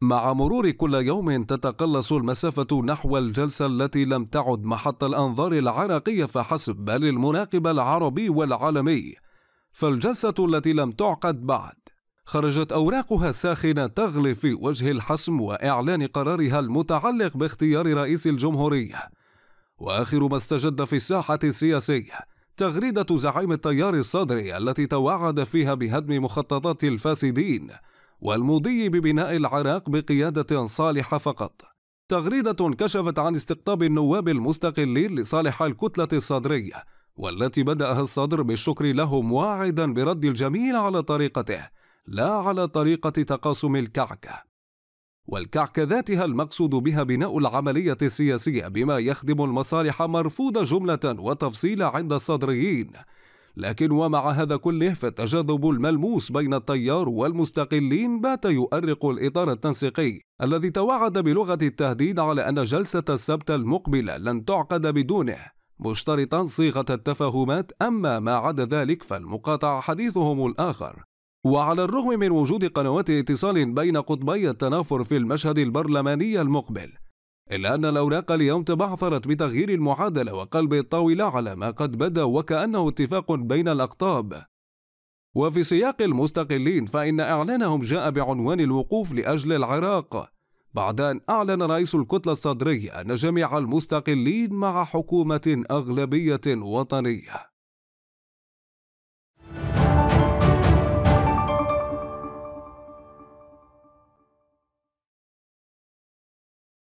مع مرور كل يوم تتقلص المسافة نحو الجلسة التي لم تعد محط الأنظار العراقية فحسب بل المناقب العربي والعالمي فالجلسة التي لم تعقد بعد خرجت أوراقها الساخنة تغلي في وجه الحسم وإعلان قرارها المتعلق باختيار رئيس الجمهورية وآخر ما استجد في الساحة السياسية تغريدة زعيم التيار الصدري التي توعد فيها بهدم مخططات الفاسدين والمضي ببناء العراق بقيادة صالحة فقط. تغريدة كشفت عن استقطاب النواب المستقلين لصالح الكتلة الصدرية والتي بدأها الصدر بالشكر لهم واعدا برد الجميل على طريقته لا على طريقة تقاسم الكعكة والكعكة ذاتها المقصود بها بناء العملية السياسية بما يخدم المصالح مرفوضة جملة وتفصيل عند الصدريين لكن ومع هذا كله فالتجاذب الملموس بين التيار والمستقلين بات يؤرق الإطار التنسيقي الذي توعد بلغة التهديد على أن جلسة السبت المقبلة لن تعقد بدونه مشترطا صيغة التفاهمات أما ما عدا ذلك فالمقاطعة حديثهم الآخر وعلى الرغم من وجود قنوات اتصال بين قطبي التنافر في المشهد البرلماني المقبل إلا أن الأوراق اليوم تبعثرت بتغيير المعادلة وقلب الطاولة على ما قد بدا وكأنه اتفاق بين الأقطاب وفي سياق المستقلين فإن إعلانهم جاء بعنوان الوقوف لأجل العراق بعد أن أعلن رئيس الكتلة الصدرية أن جميع المستقلين مع حكومة أغلبية وطنية